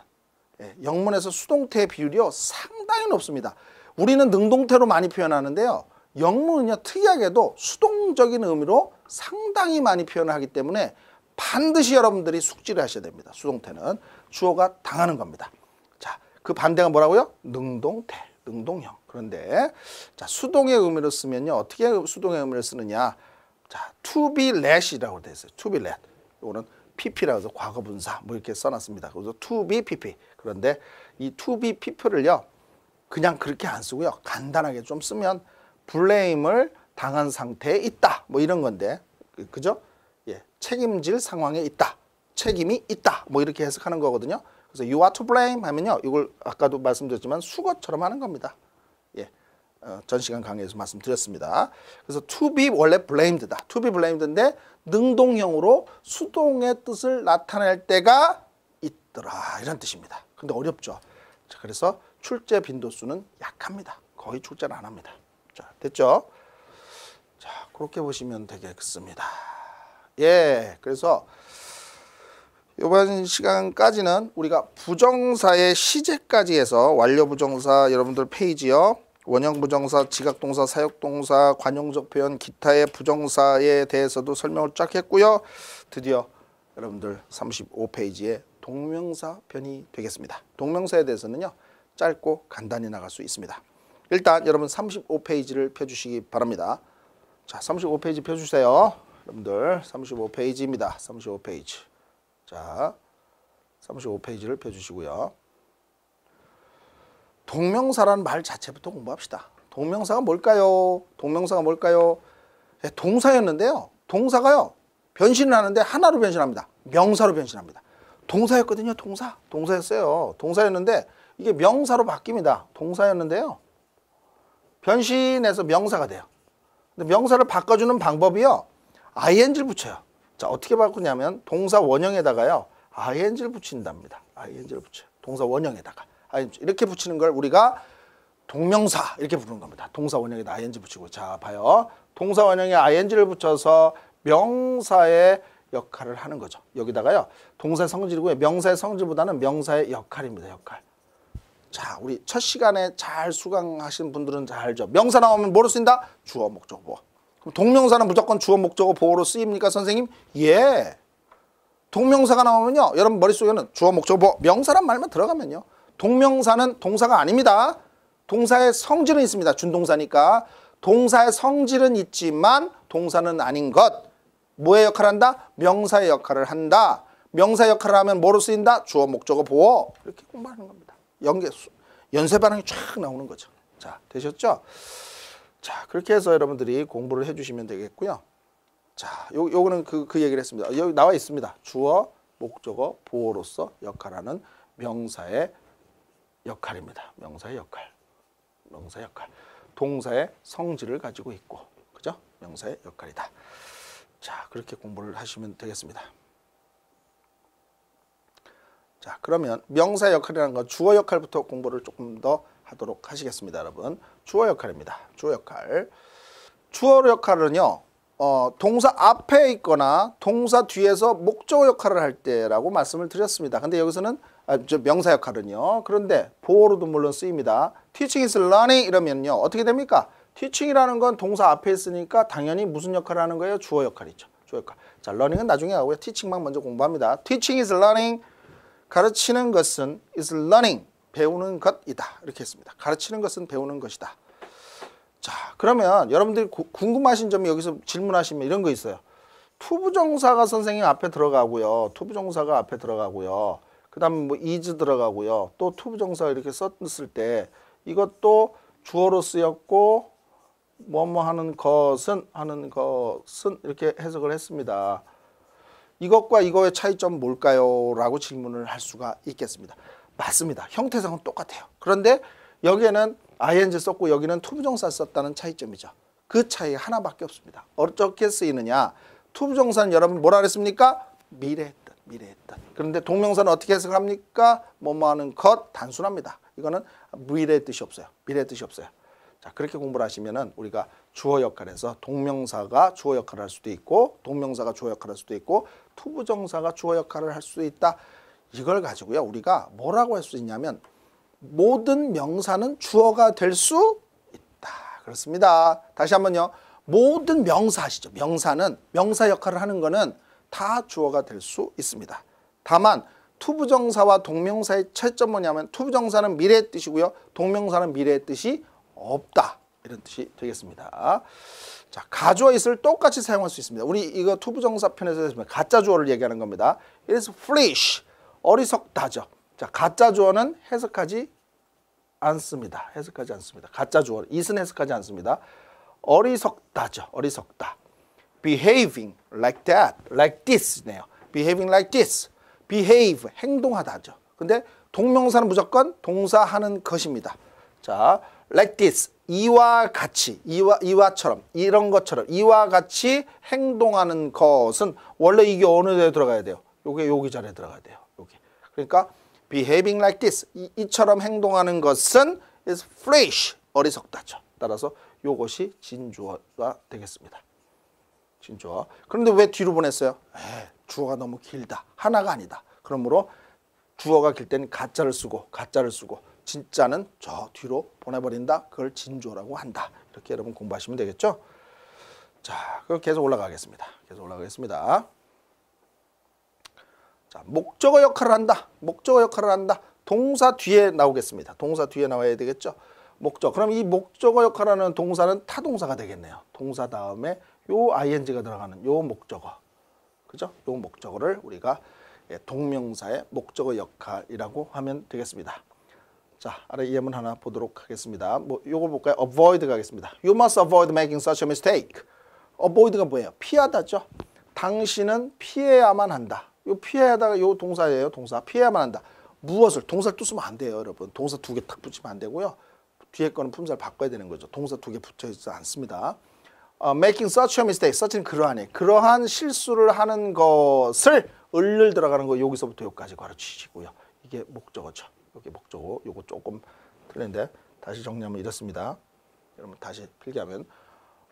예, 영문에서 수동태의 비율이요 상당히 높습니다 우리는 능동태로 많이 표현하는데요. 영문은요 특이하게도 수동적인 의미로 상당히 많이 표현을 하기 때문에 반드시 여러분들이 숙지를 하셔야 됩니다. 수동태는 주어가 당하는 겁니다. 자, 그 반대가 뭐라고요? 능동태, 능동형. 그런데 자, 수동의 의미로 쓰면요. 어떻게 수동의 의미를 쓰느냐? 자, to be let이라고 되어 있어요. to be let. 이거는 pp라고 해서 과거분사 뭐 이렇게 써놨습니다. 그래서 to be pp. 그런데 이 to be people을요. 그냥 그렇게 안 쓰고요. 간단하게 좀 쓰면 블레임을 당한 상태에 있다. 뭐 이런 건데. 그, 그죠? 예. 책임질 상황에 있다. 책임이 있다. 뭐 이렇게 해석하는 거거든요. 그래서 you are to blame 하면요. 이걸 아까도 말씀드렸지만 수거처럼 하는 겁니다. 예. 어, 전 시간 강의에서 말씀드렸습니다. 그래서 to be 원래 blamed다. to be blamed인데 능동형으로 수동의 뜻을 나타낼 때가 있더라. 이런 뜻입니다. 근데 어렵죠. 자, 그래서 출제 빈도수는 약합니다. 거의 출제를 안 합니다. 자, 됐죠? 자, 그렇게 보시면 되겠습니다. 예, 그래서 이번 시간까지는 우리가 부정사의 시제까지 해서 완료 부정사 여러분들 페이지요. 원형 부정사, 지각동사, 사역동사, 관용적 표현, 기타의 부정사에 대해서도 설명을 쫙 했고요. 드디어 여러분들 35페이지에 동명사 편이 되겠습니다. 동명사에 대해서는요. 짧고 간단히 나갈 수 있습니다. 일단 여러분 35페이지를 펴주시기 바랍니다. 자 35페이지 펴주세요. 여러분들 35페이지입니다. 35페이지. 자 35페이지를 펴주시고요. 동명사라말 자체부터 공부합시다. 동명사가 뭘까요? 동명사가 뭘까요? 네, 동사였는데요. 동사가요. 변신을 하는데 하나로 변신합니다. 명사로 변신합니다. 동사였거든요. 동사. 동사였어요. 동사였는데 이게 명사로 바뀝니다. 동사였는데요. 변신해서 명사가 돼요. 근데 명사를 바꿔주는 방법이요. ing를 붙여요. 자 어떻게 바꾸냐면 동사 원형에다가요. ing를 붙인답니다. ing를 붙여요. 동사 원형에다가. 이렇게 붙이는 걸 우리가 동명사 이렇게 부르는 겁니다. 동사 원형에다 ing 붙이고 자 봐요. 동사 원형에 ing를 붙여서 명사의 역할을 하는 거죠. 여기다가요. 동사 성질이고 명사의 성질보다는 명사의 역할입니다. 역할. 자, 우리 첫 시간에 잘 수강하신 분들은 잘 알죠. 명사 나오면 뭐로 쓴다? 주어, 목적어, 보호. 그럼 동명사는 무조건 주어, 목적어, 보호로 쓰입니까, 선생님? 예. 동명사가 나오면요. 여러분 머릿속에는 주어, 목적어, 보호. 명사란 말만 들어가면요. 동명사는 동사가 아닙니다. 동사의 성질은 있습니다. 준동사니까. 동사의 성질은 있지만 동사는 아닌 것. 뭐의 역할을 한다? 명사의 역할을 한다. 명사 역할을 하면 뭐로 쓰인다? 주어, 목적어, 보호. 이렇게 공부하는 겁니다. 연계 연쇄 반응이 쫙 나오는 거죠. 자, 되셨죠? 자, 그렇게 해서 여러분들이 공부를 해 주시면 되겠고요. 자, 요 요거는 그그 그 얘기를 했습니다. 여기 나와 있습니다. 주어, 목적어, 보어로서 역할하는 명사의 역할입니다. 명사의 역할. 명사 역할. 동사의 성질을 가지고 있고. 그죠? 명사의 역할이다. 자, 그렇게 공부를 하시면 되겠습니다. 자 그러면 명사 역할이라는 건 주어 역할부터 공부를 조금 더 하도록 하시겠습니다 여러분 주어 역할입니다 주어 역할 주어 역할은요 어, 동사 앞에 있거나 동사 뒤에서 목적어 역할을 할 때라고 말씀을 드렸습니다 근데 여기서는 아, 저 명사 역할은요 그런데 보어로도 물론 쓰입니다 teaching is learning 이러면요 어떻게 됩니까 teaching이라는 건 동사 앞에 있으니까 당연히 무슨 역할을 하는 거예요 주어 역할이죠 주어 역할 자 learning은 나중에 하고요 teaching만 먼저 공부합니다 teaching is learning 가르치는 것은 is learning, 배우는 것이다. 이렇게 했습니다. 가르치는 것은 배우는 것이다. 자, 그러면 여러분들이 구, 궁금하신 점이 여기서 질문하시면 이런 거 있어요. 투부정사가 선생님 앞에 들어가고요. 투부정사가 앞에 들어가고요. 그 다음에 뭐 이즈 들어가고요. 또 투부정사 이렇게 썼을 때 이것도 주어로 쓰였고 뭐 뭐 하는 것은 하는 것은 이렇게 해석을 했습니다. 이것과 이거의 차이점 뭘까요? 라고 질문을 할 수가 있겠습니다. 맞습니다. 형태상은 똑같아요. 그런데 여기에는 ing 썼고 여기는 투부정사 썼다는 차이점이죠. 그 차이 하나밖에 없습니다. 어떻게 쓰이느냐? 투부정사는 여러분 뭐라 그랬습니까? 미래 뜻, 미래 뜻. 그런데 동명사는 어떻게 해석합니까? 을 뭐뭐 하는 것 단순합니다. 이거는 미래의 뜻이 없어요. 미래의 뜻이 없어요. 자 그렇게 공부를 하시면은 우리가 주어 역할에서 동명사가 주어 역할을 할 수도 있고 동명사가 주어 역할을 할 수도 있고 투부정사가 주어 역할을 할 수 있다. 이걸 가지고요. 우리가 뭐라고 할 수 있냐면 모든 명사는 주어가 될 수 있다. 그렇습니다. 다시 한번요. 모든 명사시죠. 명사는 명사 역할을 하는 거는 다 주어가 될 수 있습니다. 다만 투부정사와 동명사의 차이점 뭐냐면 투부정사는 미래의 뜻이고요. 동명사는 미래의 뜻이 없다. 이런 뜻이 되겠습니다. 자, 가주와 있을 똑같이 사용할 수 있습니다. 우리 이거 투부정사편에서 가짜 주어를 얘기하는 겁니다. It is foolish. 어리석다죠. 자, 가짜 주어는 해석하지 않습니다. 해석하지 않습니다. 가짜 주어. 이은 해석하지 않습니다. 어리석다죠. 어리석다. behaving like that, like this네요. behaving like this. behave 행동하다죠. 근데 동명사는 무조건 동사하는 것입니다. 자, like this 이와 같이 이와 이와처럼 이런 것처럼 이와 같이 행동하는 것은 원래 이게 어느 데 들어가야 돼요? 요게 여기 자리에 들어가야 돼요. 여기. 그러니까 behaving like this 이, 처럼 행동하는 것은 is f o o s h 어리석다죠. 따라서 요것이 진주어가 되겠습니다. 진주어. 그런데 왜 뒤로 보냈어요? 에 주어가 너무 길다. 하나가 아니다. 그러므로 주어가 길 때는 가짜를 쓰고 가짜를 쓰고 진짜는 저 뒤로 보내버린다. 그걸 진조라고 한다. 이렇게 여러분 공부하시면 되겠죠. 자, 그럼 계속 올라가겠습니다. 계속 올라가겠습니다. 자, 목적어 역할을 한다. 목적어 역할을 한다. 동사 뒤에 나오겠습니다. 동사 뒤에 나와야 되겠죠. 목적. 그럼 이 목적어 역할하는 동사는 타동사가 되겠네요. 동사 다음에 요 ing가 들어가는 요 목적어. 그죠? 요 목적어를 우리가 예, 동명사의 목적어 역할이라고 하면 되겠습니다. 자, 아래 예문 하나 보도록 하겠습니다. 뭐요걸 볼까요? avoid 가겠습니다. You must avoid making such a mistake. avoid가 뭐예요? 피하다죠. 당신은 피해야만 한다. 요 피해야다가 요 동사예요. 동사. 피해야만 한다. 무엇을? 동사를 또 쓰면 안 돼요, 여러분. 동사 두개탁 붙이면 안 되고요. 뒤에 거는 품사를 바꿔야 되는 거죠. 동사 두 개 붙어 있지 않습니다. 어, making such a mistake. such는 그러하니. 그러한 실수를 하는 것을 을을 들어가는 거 여기서부터 여기까지 가르치시고요. 이게 목적어죠. 여기 목적어 요거 조금 틀린데 다시 정리하면 이렇습니다. 여러분 다시 필기하면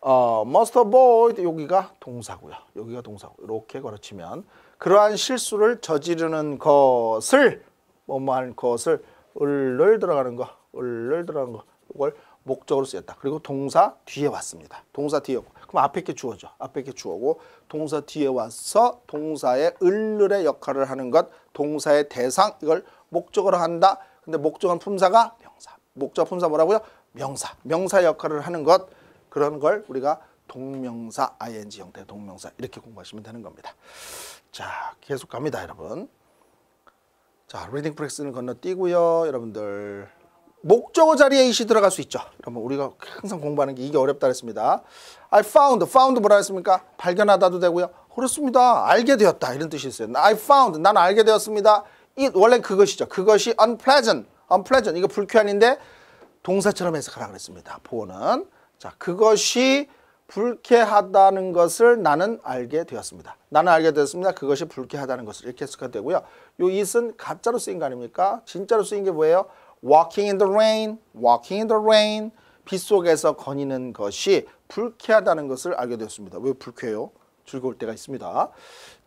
어, must avoid 여기가 동사고요. 여기가 동사고 이렇게 걸어치면 그러한 실수를 저지르는 것을 뭐뭐한 것을 을을 들어가는 거 을을 들어가는 거 이걸 목적으로 쓰였다. 그리고 동사 뒤에 왔습니다. 동사 뒤에 오고 그럼 앞에 게 주어죠. 앞에 게 주어고 동사 뒤에 와서 동사의 을을의 역할을 하는 것 동사의 대상 이걸 목적으로 한다. 근데 목적은 품사가 명사. 목적 품사 뭐라고요? 명사. 명사 역할을 하는 것. 그런 걸 우리가 동명사 ing 형태의 동명사 이렇게 공부하시면 되는 겁니다. 자, 계속 갑니다, 여러분. 자, 리딩 프렉스는 건너뛰고요. 여러분들 목적어 자리에 이 시 들어갈 수 있죠. 여러분 우리가 항상 공부하는 게 이게 어렵다 그랬습니다. I found, found 뭐라 했습니까? 발견하다도 되고요. 그렇습니다. 알게 되었다 이런 뜻이 있어요. I found, 난 알게 되었습니다. 이 원래 그것이죠. 그것이 unpleasant, unpleasant 이거 불쾌한인데 동사처럼 해석하라 그랬습니다. 보는자 그것이 불쾌하다는 것을 나는 알게 되었습니다. 나는 알게 되었습니다. 그것이 불쾌하다는 것을 이렇게 해석가 되고요. 요 it은 가짜로 쓰인 거 아닙니까? 진짜로 쓰인 게 뭐예요? walking in the rain, walking in the rain 빗속에서 거니는 것이 불쾌하다는 것을 알게 되었습니다. 왜 불쾌해요? 즐거울 때가 있습니다.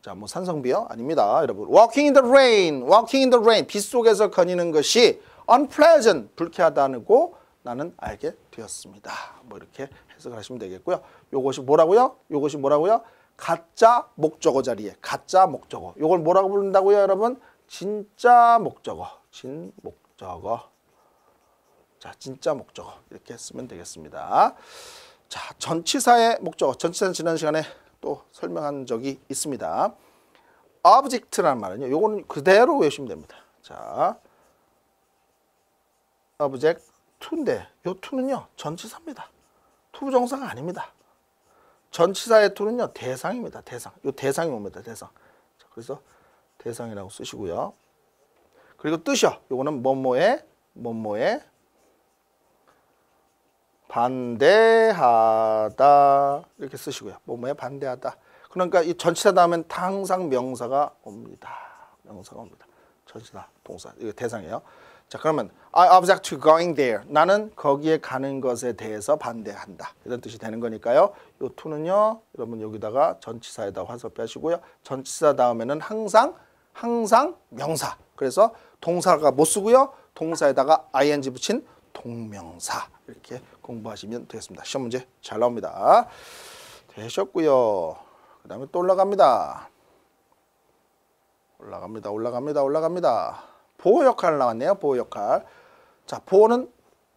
자, 뭐 산성비어 아닙니다, 여러분. Walking in the rain, walking in the rain. 빗 속에서 거니는 것이 unpleasant, 불쾌하다고 나는 알게 되었습니다. 뭐 이렇게 해석을 하시면 되겠고요. 요것이 뭐라고요? 요것이 뭐라고요? 가짜 목적어 자리에 가짜 목적어. 요걸 뭐라고 부른다고요, 여러분? 진짜 목적어. 진 목적어. 자, 진짜 목적어 이렇게 쓰면 되겠습니다. 자, 전치사의 목적어. 전치사는 지난 시간에 또 설명한 적이 있습니다. object라는 말은요. 요거는 그대로 외우시면 됩니다. 자, object t 인데요 t 는요 전치사입니다. 투부정사가 아닙니다. 전치사의 t 는요 대상입니다. 대상. 요 대상이 옵니다. 대상. 자, 그래서 대상이라고 쓰시고요. 그리고 뜻이요. 요거는 뭐뭐의 뭐뭐의 반대하다 이렇게 쓰시고요. 뭐뭐에 반대하다. 그러니까 이 전치사 다음엔 항상 명사가 옵니다. 명사가 옵니다. 전치사 동사 이거 대상이에요. 자 그러면 I object to going there. 나는 거기에 가는 것에 대해서 반대한다. 이런 뜻이 되는 거니까요. 요 to는요. 여러분 여기다가 전치사에다 화서 빼시고요. 전치사 다음에는 항상 항상 명사. 그래서 동사가 못 쓰고요. 동사에다가 ing 붙인 동명사 이렇게 공부하시면 되겠습니다. 시험 문제 잘 나옵니다. 되셨고요. 그 다음에 또 올라갑니다. 올라갑니다. 올라갑니다. 올라갑니다. 보호 역할 나왔네요. 보호 역할. 자, 보호는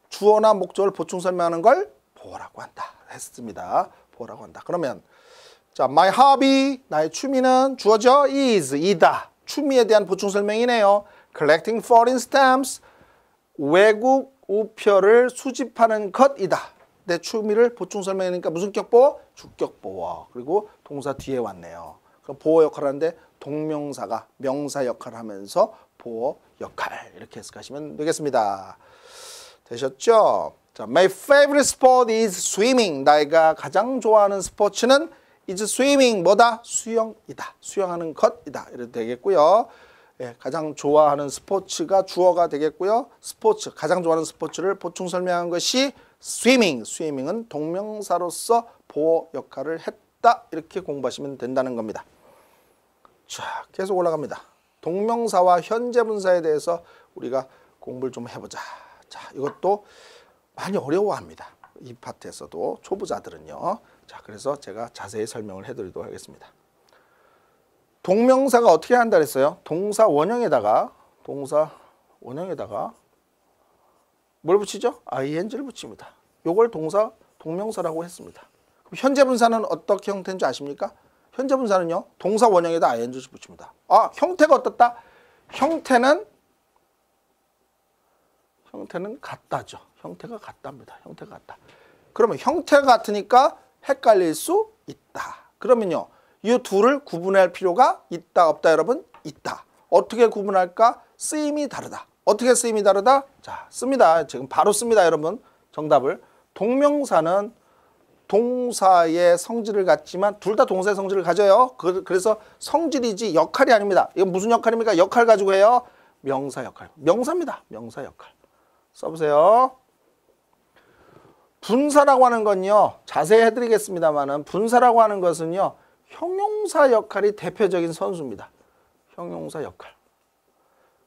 주어나 목적을 보충 설명하는 걸 보호라고 한다. 했습니다. 보호라고 한다. 그러면 자, my hobby 나의 취미는 주어져 is 이다. 취미에 대한 보충 설명이네요. collecting foreign stamps 외국 우표를 수집하는 것이다. 내 취미를 보충 설명이니까 무슨 격보? 주격보어. 그리고 동사 뒤에 왔네요. 그럼 보어 역할을 하는데 동명사가 명사 역할을 하면서 보어 역할 이렇게 해석하시면 되겠습니다. 되셨죠? 자, my favorite sport is swimming. 나이가 가장 좋아하는 스포츠는 is swimming. 뭐다? 수영이다. 수영하는 것이다. 이렇게 되겠고요. 예, 가장 좋아하는 스포츠가 주어가 되겠고요. 스포츠, 가장 좋아하는 스포츠를 보충 설명한 것이 스위밍. 스위밍은 동명사로서 보호 역할을 했다. 이렇게 공부하시면 된다는 겁니다. 자, 계속 올라갑니다. 동명사와 현재 분사에 대해서 우리가 공부를 좀 해보자. 자, 이것도 많이 어려워합니다. 이 파트에서도 초보자들은요. 자, 그래서 제가 자세히 설명을 해드리도록 하겠습니다. 동명사가 어떻게 한다 그랬어요? 동사 원형에다가 동사 원형에다가 뭘 붙이죠? ing를 붙입니다. 요걸 동사 동명사라고 했습니다. 현재 분사는 어떻게 형태인지 아십니까? 현재 분사는요. 동사 원형에다 ing를 붙입니다. 아, 형태가 어떻다? 형태는 형태는 같다죠. 형태가 같답니다. 형태가 같다. 그러면 형태가 같으니까 헷갈릴 수 있다. 그러면요. 이 둘을 구분할 필요가 있다 없다 여러분 있다. 어떻게 구분할까? 쓰임이 다르다. 어떻게 쓰임이 다르다? 자 씁니다. 지금 바로 씁니다 여러분. 정답을 동명사는 동사의 성질을 갖지만 둘 다 동사의 성질을 가져요. 그, 래서 성질이지 역할이 아닙니다. 이건 무슨 역할입니까? 역할 가지고 해요. 명사 역할. 명사입니다. 명사 역할. 써보세요. 분사라고 하는 건요. 자세히 해드리겠습니다만은 분사라고 하는 것은요. 형용사 역할이 대표적인 선수입니다. 형용사 역할.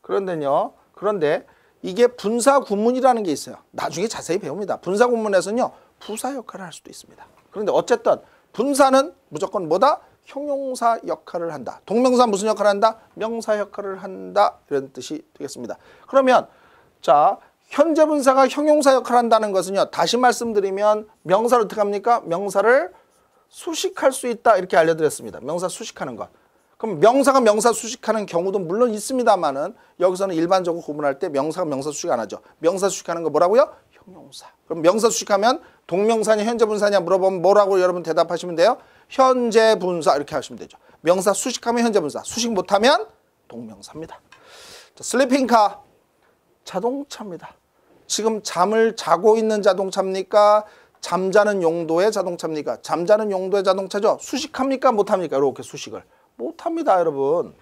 그런데요. 그런데 이게 분사 구문이라는 게 있어요. 나중에 자세히 배웁니다. 분사 구문에서는요. 부사 역할을 할 수도 있습니다. 그런데 어쨌든 분사는 무조건 뭐다? 형용사 역할을 한다. 동명사 무슨 역할을 한다? 명사 역할을 한다. 이런 뜻이 되겠습니다. 그러면 자 현재 분사가 형용사 역할을 한다는 것은요. 다시 말씀드리면 명사를 어떻게 합니까? 명사를 수식할 수 있다 이렇게 알려드렸습니다. 명사 수식하는 것. 그럼 명사가 명사 수식하는 경우도 물론 있습니다만은 여기서는 일반적으로 구분할 때 명사가 명사 수식 안 하죠. 명사 수식하는 거 뭐라고요? 형용사. 그럼 명사 수식하면 동명사냐 현재 분사냐 물어보면 뭐라고 여러분 대답하시면 돼요? 현재 분사 이렇게 하시면 되죠. 명사 수식하면 현재 분사, 수식 못하면 동명사입니다. 자, 슬리핑카 자동차입니다. 지금 잠을 자고 있는 자동차입니까? 잠자는 용도의 자동차입니까? 잠자는 용도의 자동차죠. 수식합니까? 못합니까? 이렇게 수식을. 못합니다. 여러분.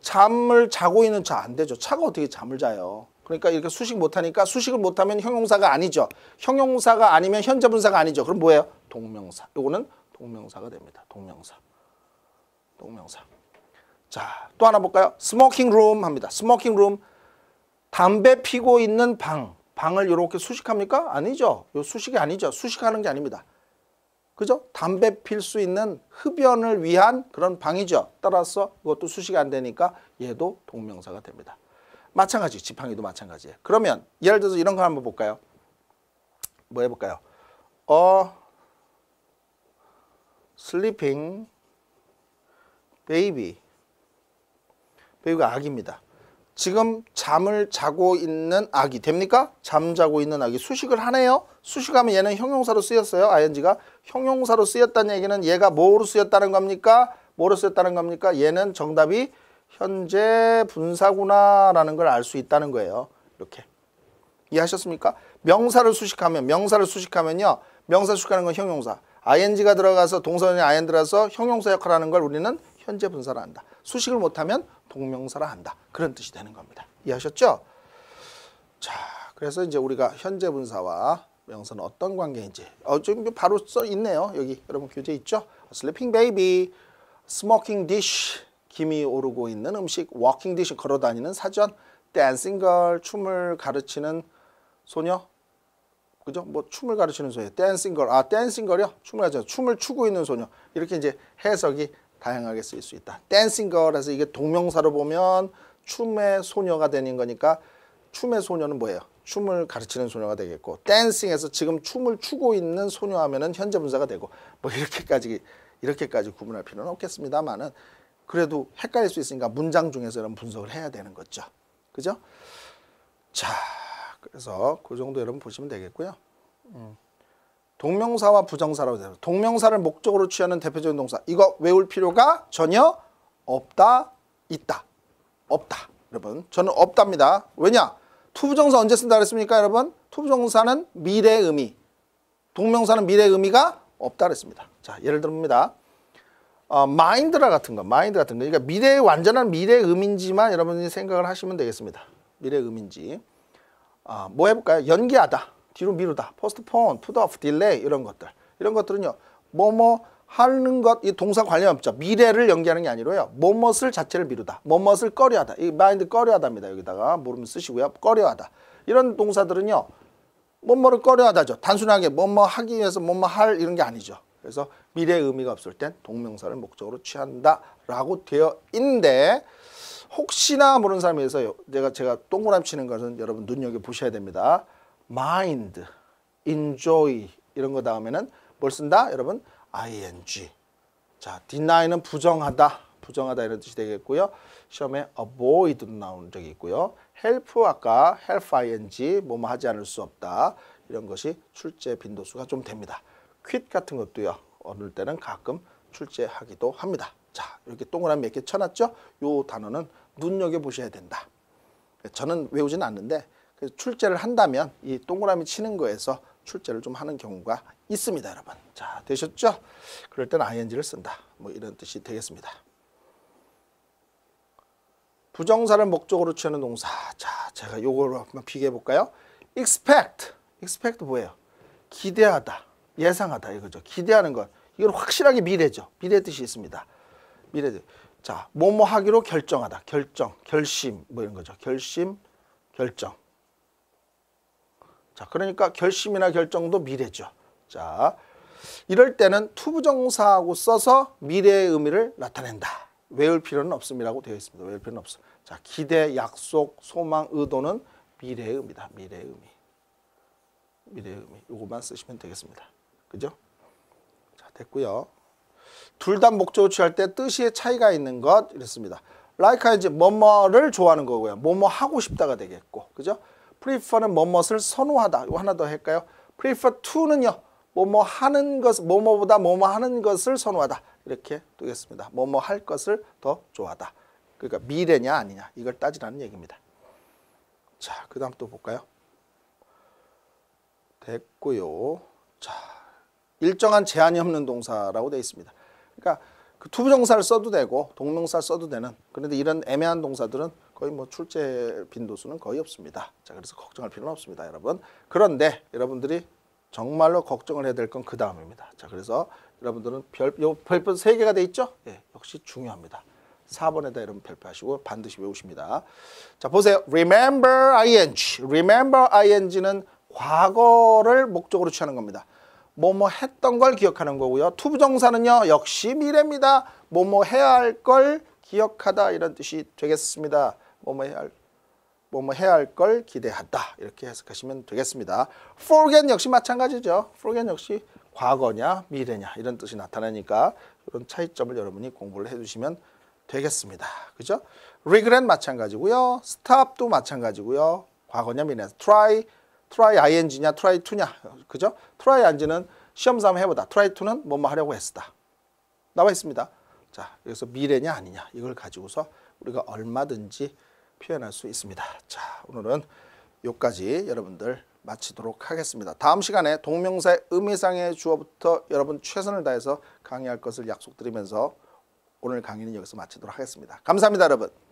잠을 자고 있는 차 안 되죠. 차가 어떻게 잠을 자요. 그러니까 이렇게 수식 못하니까 수식을 못하면 형용사가 아니죠. 형용사가 아니면 현재분사가 아니죠. 그럼 뭐예요? 동명사. 요거는 동명사가 됩니다. 동명사. 동명사. 자, 또 하나 볼까요? 스모킹 룸 합니다. 스모킹 룸. 담배 피고 있는 방. 방을 이렇게 수식합니까? 아니죠. 수식이 아니죠. 수식하는 게 아닙니다. 그죠? 담배 필 수 있는 흡연을 위한 그런 방이죠. 따라서 이것도 수식이 안 되니까 얘도 동명사가 됩니다. 마찬가지 지팡이도 마찬가지예요. 그러면 예를 들어서 이런 거 한번 볼까요? 뭐 해볼까요? 어, sleeping b 가 아기입니다. 지금 잠을 자고 있는 아기 됩니까? 잠자고 있는 아기 수식을 하네요. 수식하면 얘는 형용사로 쓰였어요. ing가 형용사로 쓰였다는 얘기는 얘가 뭐로 쓰였다는 겁니까? 뭐로 쓰였다는 겁니까? 얘는 정답이 현재 분사구나라는 걸 알 수 있다는 거예요. 이렇게 이해하셨습니까? 명사를 수식하면 명사를 수식하면요. 명사 수식하는 건 형용사. ing가 들어가서 동사원이 ing 들어서 형용사 역할하는 걸 우리는 현재 분사를 한다. 수식을 못하면 동명사라 한다. 그런 뜻이 되는 겁니다. 이해하셨죠? 자, 그래서 이제 우리가 현재 분사와 명사는 어떤 관계인지 어, 지금 바로 써 있네요. 여기 여러분 교재 있죠? 슬리핑 베이비, 스모킹 디쉬, 김이 오르고 있는 음식, 워킹 디쉬 걸어다니는 사전, 댄싱 걸, 춤을 가르치는 소녀, 그죠? 뭐 춤을 가르치는 소녀, 댄싱 걸, 아 댄싱 걸이요? 춤을 가르 춤을 추고 있는 소녀 이렇게 이제 해석이 다양하게 쓰일 수 있다. 댄싱 걸에서 이게 동명사로 보면 춤의 소녀가 되는 거니까 춤의 소녀는 뭐예요? 춤을 가르치는 소녀가 되겠고 댄싱에서 지금 춤을 추고 있는 소녀 하면은 현재 분사가 되고 뭐 이렇게까지 이렇게까지 구분할 필요는 없겠습니다만은 그래도 헷갈릴 수 있으니까 문장 중에서 이런 분석을 해야 되는 거죠. 그죠? 자, 그래서 그 정도 여러분 보시면 되겠고요. 음. 동명사와 부정사라고 되요 동명사를 목적으로 취하는 대표적인 동사. 이거 외울 필요가 전혀 없다, 있다, 없다. 여러분, 저는 없답니다. 왜냐? 투부정사 언제 쓴다 그랬습니까, 여러분? 투부정사는 미래 의미, 의 동명사는 미래 의미가 의 없다 그랬습니다. 자, 예를 들어봅니다. 어, 마인드라 같은 거, 마인드 같은 거. 그러니까 미래의 완전한 미래 의미인지만 의 여러분이 생각을 하시면 되겠습니다. 미래 의미인지. 의 아, 어, 뭐 해볼까요? 연기하다. 뒤로 미루다, 포스트폰, 푸드프 딜레이 이런 것들 이런 것들은요 뭐뭐 하는 것 이 동사 관련 없죠 미래를 연기하는 게 아니로요 뭐뭇을 자체를 미루다 뭐뭇을 꺼려하다 이 마인드 꺼려하다입니다 여기다가 모르면 쓰시고요 꺼려하다 이런 동사들은요 뭐뭐를 꺼려하다죠 단순하게 뭐뭐 하기 위해서 뭐뭐 할 이런 게 아니죠 그래서 미래의 의미가 없을 땐 동명사를 목적으로 취한다라고 되어 있는데 혹시나 모르는 사람에서 내가 제가 동그라미 치는 것은 여러분 눈여겨 보셔야 됩니다. mind, enjoy 이런 거 다음에는 뭘 쓴다? 여러분 ing. 자, deny는 부정하다. 부정하다 이런 뜻이 되겠고요. 시험에 avoid도 나온 적이 있고요. help 아까 help ing 뭐뭐 뭐 하지 않을 수 없다. 이런 것이 출제 빈도수가 좀 됩니다. 퀴트 같은 것도요. 어느 때는 가끔 출제하기도 합니다. 자, 이렇게 동그라미 몇개 쳐놨죠? 요 단어는 눈여겨보셔야 된다. 저는 외우진 않는데 출제를 한다면 이 동그라미 치는 거에서 출제를 좀 하는 경우가 있습니다 여러분 자 되셨죠? 그럴 땐 ing를 쓴다 뭐 이런 뜻이 되겠습니다 부정사를 목적으로 취하는 동사 자 제가 요거로 한번 비교해 볼까요 expect expect 뭐예요? 기대하다 예상하다 이거죠 기대하는 것 이건 확실하게 미래죠 미래 뜻이 있습니다 미래 자 뭐뭐 하기로 결정하다 결정 결심 뭐 이런 거죠 결심 결정 자, 그러니까 결심이나 결정도 미래죠. 자, 이럴 때는 투부정사하고 써서 미래의 의미를 나타낸다. 외울 필요는 없음이라고 되어 있습니다. 외울 필요는 없어. 자, 기대, 약속, 소망, 의도는 미래의 의미다. 미래의 의미. 미래의 의미. 요거만 쓰시면 되겠습니다. 그죠? 자, 됐고요. 둘 다 목적을 취할 때 뜻의 차이가 있는 것 이랬습니다. like 이제 뭐뭐를 좋아하는 거고요. 뭐 뭐 하고 싶다가 되겠고. 그죠? prefer는 뭐뭐를 선호하다. 이거 하나 더 할까요? prefer to는요. 뭐 뭐 하는 것, 뭐뭐보다 뭐 뭐 하는 것을 선호하다. 이렇게 두겠습니다. 뭐 뭐 할 것을 더 좋아하다. 그러니까 미래냐 아니냐 이걸 따지라는 얘기입니다. 자, 그 다음 또 볼까요? 됐고요. 자, 일정한 제한이 없는 동사라고 되어 있습니다. 그러니까 그 투부정사를 써도 되고 동명사를 써도 되는 그런데 이런 애매한 동사들은 거의 뭐 출제 빈도수는 거의 없습니다. 자 그래서 걱정할 필요는 없습니다 여러분. 그런데 여러분들이 정말로 걱정을 해야 될 건 그 다음입니다. 자 그래서 여러분들은 별, 요 별표 세 개가 돼 있죠? 예, 역시 중요합니다. 4번에다 여러분 별표하시고 반드시 외우십니다. 자 보세요. Remember ing. Remember ing는 과거를 목적으로 취하는 겁니다. 뭐뭐 뭐 했던 걸 기억하는 거고요. 투부정사는요. 역시 미래입니다. 뭐뭐 뭐 해야 할 걸 기억하다 이런 뜻이 되겠습니다. 뭐뭐 뭐 해야 할 뭐뭐 해야 할 걸기대한다 이렇게 해석하시면 되겠습니다. forget 역시 마찬가지죠. forget 역시 과거냐 미래냐 이런 뜻이 나타나니까 이런 차이점을 여러분이 공부를 해주시면 되겠습니다. 그죠? regret 마찬가지고요. stop도 마찬가지고요. 과거냐 미래냐 try try ing냐 try to냐 그죠? try ing는 시험 삼아 해보다 try to는 뭐뭐 하려고 했다 나와 있습니다 자 여기서 미래냐 아니냐 이걸 가지고서 우리가 얼마든지 표현할 수 있습니다 자 오늘은 여기까지 여러분들 마치도록 하겠습니다. 다음 시간에 동명사의 의미상의 주어부터 여러분 최선을 다해서 강의할 것을 약속드리면서 오늘 강의는 여기서 마치도록 하겠습니다. 감사합니다, 여러분.